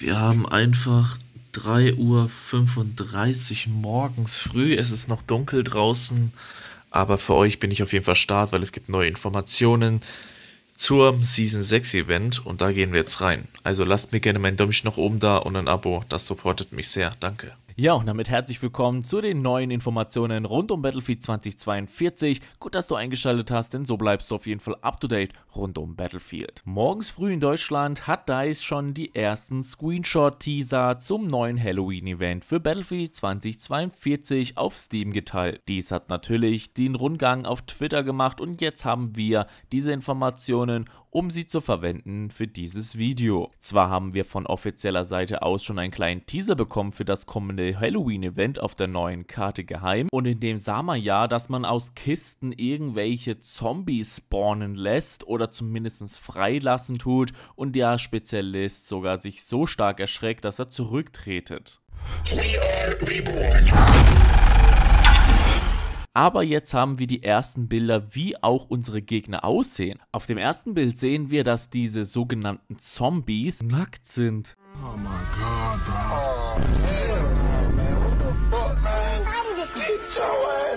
Wir haben einfach 3.35 Uhr morgens früh. Es ist noch dunkel draußen. Aber für euch bin ich auf jeden Fall start, weil es gibt neue Informationen zur Season 6 Event und da gehen wir jetzt rein. Also lasst mir gerne meinen Däumchen noch oben da und ein Abo. Das supportet mich sehr. Danke. Ja, und damit herzlich willkommen zu den neuen Informationen rund um Battlefield 2042. Gut, dass du eingeschaltet hast, denn so bleibst du auf jeden Fall up to date rund um Battlefield. Morgens früh in Deutschland hat DICE schon die ersten Screenshot-Teaser zum neuen Halloween-Event für Battlefield 2042 auf Steam geteilt. Dies hat natürlich den Rundgang auf Twitter gemacht und jetzt haben wir diese Informationen um sie zu verwenden für dieses Video. Zwar haben wir von offizieller Seite aus schon einen kleinen Teaser bekommen für das kommende Halloween-Event auf der neuen Karte geheim und in dem sah man ja, dass man aus Kisten irgendwelche Zombies spawnen lässt oder zumindest freilassen tut und der Spezialist sogar sich so stark erschreckt, dass er zurücktretet. We are aber jetzt haben wir die ersten Bilder, wie auch unsere Gegner aussehen. Auf dem ersten Bild sehen wir, dass diese sogenannten Zombies nackt sind. Oh my God,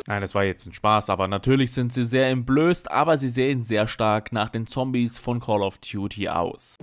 Nein, das war jetzt ein Spaß, aber natürlich sind sie sehr entblößt, aber sie sehen sehr stark nach den Zombies von Call of Duty aus.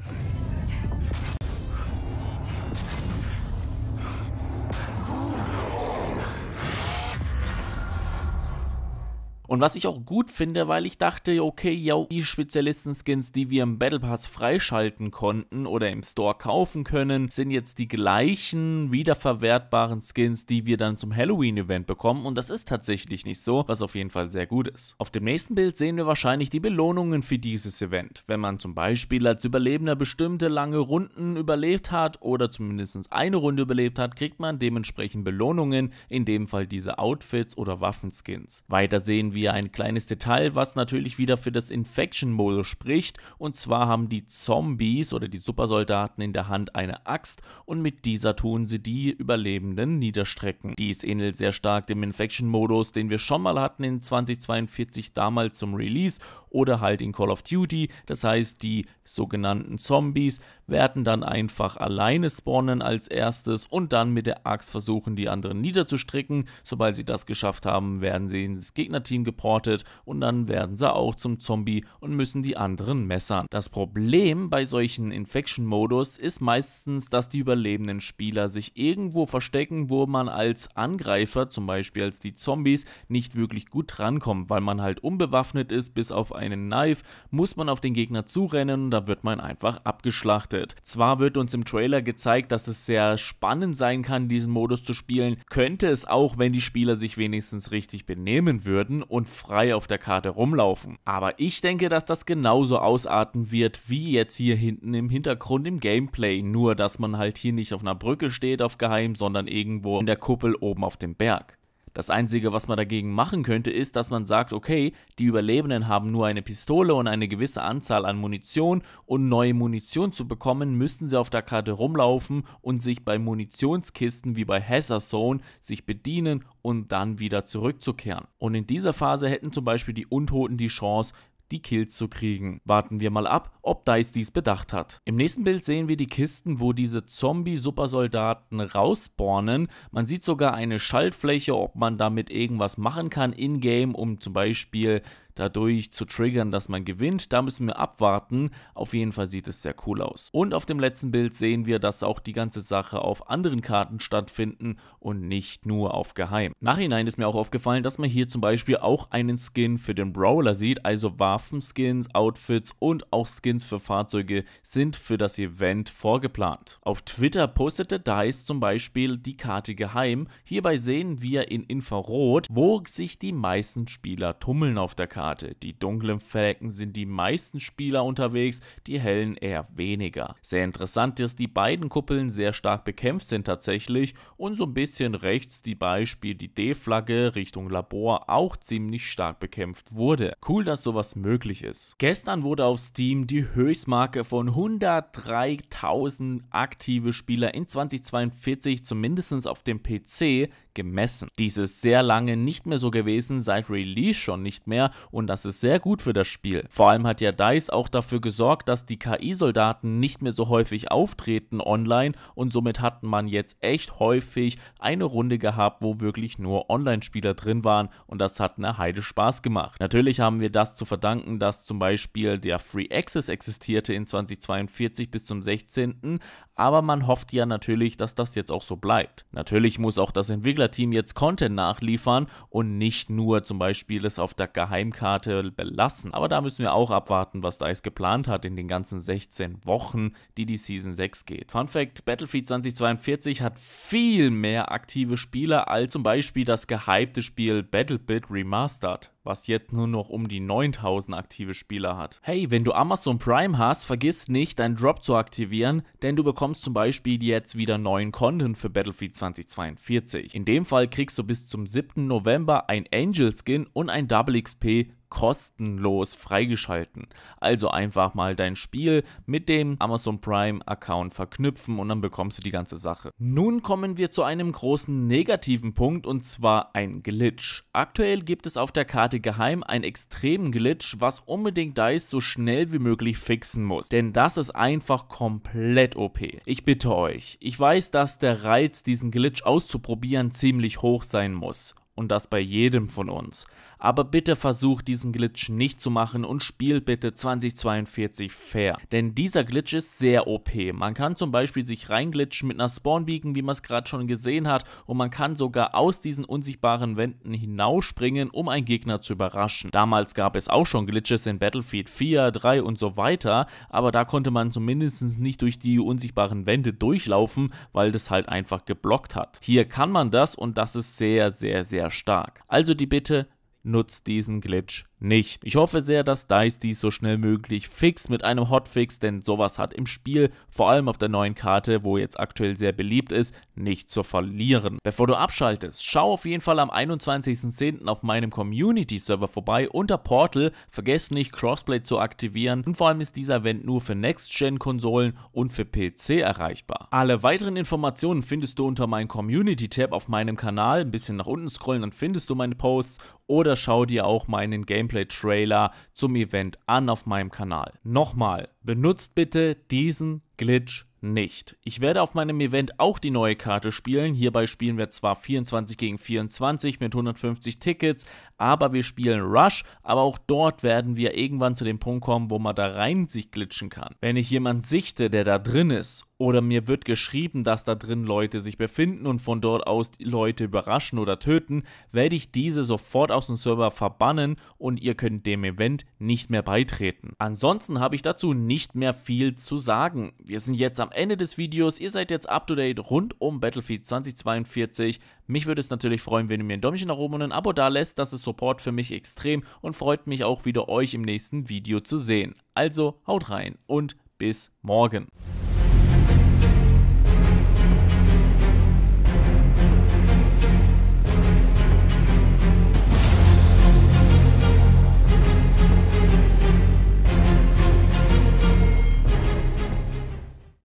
Und was ich auch gut finde, weil ich dachte, okay, ja, die Spezialisten-Skins, die wir im Battle Pass freischalten konnten oder im Store kaufen können, sind jetzt die gleichen wiederverwertbaren Skins, die wir dann zum Halloween-Event bekommen. Und das ist tatsächlich nicht so, was auf jeden Fall sehr gut ist. Auf dem nächsten Bild sehen wir wahrscheinlich die Belohnungen für dieses Event. Wenn man zum Beispiel als Überlebender bestimmte lange Runden überlebt hat oder zumindest eine Runde überlebt hat, kriegt man dementsprechend Belohnungen, in dem Fall diese Outfits oder Waffenskins. Weiter sehen wir wir ein kleines Detail, was natürlich wieder für das Infection-Modus spricht. Und zwar haben die Zombies oder die Supersoldaten in der Hand eine Axt und mit dieser tun sie die Überlebenden niederstrecken. Dies ähnelt sehr stark dem Infection-Modus, den wir schon mal hatten in 2042 damals zum Release oder halt in Call of Duty. Das heißt, die sogenannten Zombies werden dann einfach alleine spawnen als erstes und dann mit der Axt versuchen, die anderen niederzustricken. Sobald sie das geschafft haben, werden sie ins Gegnerteam geportet und dann werden sie auch zum Zombie und müssen die anderen messern. Das Problem bei solchen Infection-Modus ist meistens, dass die überlebenden Spieler sich irgendwo verstecken, wo man als Angreifer, zum Beispiel als die Zombies, nicht wirklich gut rankommt, weil man halt unbewaffnet ist, bis auf einen Knife, muss man auf den Gegner zurennen und da wird man einfach abgeschlachtet startet. Zwar wird uns im Trailer gezeigt, dass es sehr spannend sein kann, diesen Modus zu spielen, könnte es auch, wenn die Spieler sich wenigstens richtig benehmen würden und frei auf der Karte rumlaufen. Aber ich denke, dass das genauso ausarten wird wie jetzt hier hinten im Hintergrund im Gameplay, nur dass man halt hier nicht auf einer Brücke steht auf geheim, sondern irgendwo in der Kuppel oben auf dem Berg. Das Einzige, was man dagegen machen könnte, ist, dass man sagt, okay, die Überlebenden haben nur eine Pistole und eine gewisse Anzahl an Munition und neue Munition zu bekommen, müssten sie auf der Karte rumlaufen und sich bei Munitionskisten wie bei Hazard Zone sich bedienen und dann wieder zurückzukehren. Und in dieser Phase hätten zum Beispiel die Untoten die Chance, die Kills zu kriegen. Warten wir mal ab, ob Dice dies bedacht hat. Im nächsten Bild sehen wir die Kisten, wo diese Zombie-Supersoldaten rausspawnen. Man sieht sogar eine Schaltfläche, ob man damit irgendwas machen kann in-game, um zum Beispiel dadurch zu triggern, dass man gewinnt. Da müssen wir abwarten. Auf jeden Fall sieht es sehr cool aus. Und auf dem letzten Bild sehen wir, dass auch die ganze Sache auf anderen Karten stattfinden und nicht nur auf geheim. Nachhinein ist mir auch aufgefallen, dass man hier zum Beispiel auch einen Skin für den Brawler sieht, also Waffenskins, Outfits und auch Skins für Fahrzeuge sind für das Event vorgeplant. Auf Twitter postete DICE zum Beispiel die Karte geheim. Hierbei sehen wir in Infrarot, wo sich die meisten Spieler tummeln auf der Karte. Karte. Die dunklen Flecken sind die meisten Spieler unterwegs, die hellen eher weniger. Sehr interessant, dass die beiden Kuppeln sehr stark bekämpft sind tatsächlich und so ein bisschen rechts die Beispiel die D-Flagge Richtung Labor auch ziemlich stark bekämpft wurde. Cool, dass sowas möglich ist. Gestern wurde auf Steam die Höchstmarke von 103.000 aktive Spieler in 2042 zumindest auf dem PC gemessen. Dies ist sehr lange nicht mehr so gewesen, seit Release schon nicht mehr und das ist sehr gut für das Spiel. Vor allem hat ja DICE auch dafür gesorgt, dass die KI-Soldaten nicht mehr so häufig auftreten online und somit hat man jetzt echt häufig eine Runde gehabt, wo wirklich nur Online-Spieler drin waren und das hat eine Heide Spaß gemacht. Natürlich haben wir das zu verdanken, dass zum Beispiel der Free Access existierte in 2042 bis zum 16., aber man hofft ja natürlich, dass das jetzt auch so bleibt. Natürlich muss auch das Entwicklerteam jetzt Content nachliefern und nicht nur zum Beispiel es auf der Geheimkarte Karte belassen. Aber da müssen wir auch abwarten, was DICE geplant hat in den ganzen 16 Wochen, die die Season 6 geht. Fun Fact: Battlefield 2042 hat viel mehr aktive Spieler als zum Beispiel das gehypte Spiel Battlebit Remastered was jetzt nur noch um die 9000 aktive Spieler hat. Hey, wenn du Amazon Prime hast, vergiss nicht, deinen Drop zu aktivieren, denn du bekommst zum Beispiel jetzt wieder neuen Content für Battlefield 2042. In dem Fall kriegst du bis zum 7. November ein Angel Skin und ein Double XP kostenlos freigeschalten. Also einfach mal dein Spiel mit dem Amazon Prime Account verknüpfen und dann bekommst du die ganze Sache. Nun kommen wir zu einem großen negativen Punkt und zwar ein Glitch. Aktuell gibt es auf der Karte geheim einen extremen Glitch, was unbedingt DICE so schnell wie möglich fixen muss, denn das ist einfach komplett OP. Ich bitte euch, ich weiß, dass der Reiz diesen Glitch auszuprobieren ziemlich hoch sein muss und das bei jedem von uns. Aber bitte versucht diesen Glitch nicht zu machen und spielt bitte 2042 fair. Denn dieser Glitch ist sehr OP. Man kann zum Beispiel sich reinglitschen mit einer Spawnbeacon, wie man es gerade schon gesehen hat. Und man kann sogar aus diesen unsichtbaren Wänden hinausspringen, um einen Gegner zu überraschen. Damals gab es auch schon Glitches in Battlefield 4, 3 und so weiter. Aber da konnte man zumindest nicht durch die unsichtbaren Wände durchlaufen, weil das halt einfach geblockt hat. Hier kann man das und das ist sehr, sehr, sehr stark. Also die Bitte, nutzt diesen Glitch nicht. Ich hoffe sehr, dass DICE dies so schnell möglich fixt mit einem Hotfix, denn sowas hat im Spiel, vor allem auf der neuen Karte, wo jetzt aktuell sehr beliebt ist, nicht zu verlieren. Bevor du abschaltest, schau auf jeden Fall am 21.10. auf meinem Community-Server vorbei unter Portal. Vergesst nicht, Crossplay zu aktivieren und vor allem ist dieser Event nur für Next-Gen-Konsolen und für PC erreichbar. Alle weiteren Informationen findest du unter meinem Community-Tab auf meinem Kanal. Ein bisschen nach unten scrollen, dann findest du meine Posts oder schau dir auch meinen Game Gameplay-Trailer zum Event an auf meinem Kanal. Nochmal, benutzt bitte diesen Glitch nicht. Ich werde auf meinem Event auch die neue Karte spielen. Hierbei spielen wir zwar 24 gegen 24 mit 150 Tickets, aber wir spielen Rush, aber auch dort werden wir irgendwann zu dem Punkt kommen, wo man da rein sich glitschen kann. Wenn ich jemanden sichte, der da drin ist oder mir wird geschrieben, dass da drin Leute sich befinden und von dort aus Leute überraschen oder töten, werde ich diese sofort aus dem Server verbannen und ihr könnt dem Event nicht mehr beitreten. Ansonsten habe ich dazu nicht mehr viel zu sagen. Wir sind jetzt am Ende des Videos, ihr seid jetzt up to date rund um Battlefield 2042. Mich würde es natürlich freuen, wenn ihr mir ein Däumchen nach oben und ein Abo da lässt, das ist Support für mich extrem und freut mich auch wieder euch im nächsten Video zu sehen. Also haut rein und bis morgen.